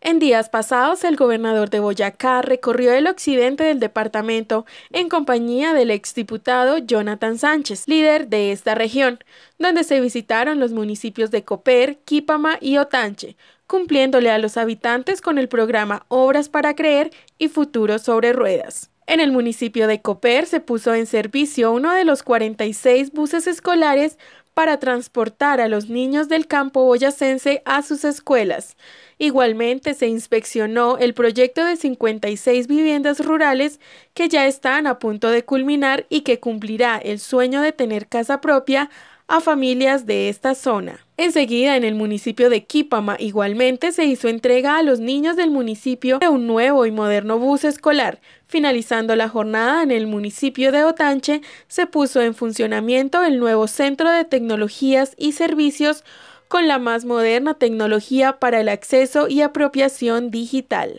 En días pasados, el gobernador de Boyacá recorrió el occidente del departamento en compañía del exdiputado Jonathan Sánchez, líder de esta región, donde se visitaron los municipios de Coper, Quípama y Otanche, cumpliéndole a los habitantes con el programa Obras para Creer y Futuro sobre Ruedas. En el municipio de Coper se puso en servicio uno de los 46 buses escolares para transportar a los niños del campo boyacense a sus escuelas. Igualmente se inspeccionó el proyecto de 56 viviendas rurales que ya están a punto de culminar y que cumplirá el sueño de tener casa propia a familias de esta zona. Enseguida, en el municipio de Quípama, igualmente se hizo entrega a los niños del municipio de un nuevo y moderno bus escolar. Finalizando la jornada en el municipio de Otanche, se puso en funcionamiento el nuevo Centro de Tecnologías y Servicios con la más moderna tecnología para el acceso y apropiación digital.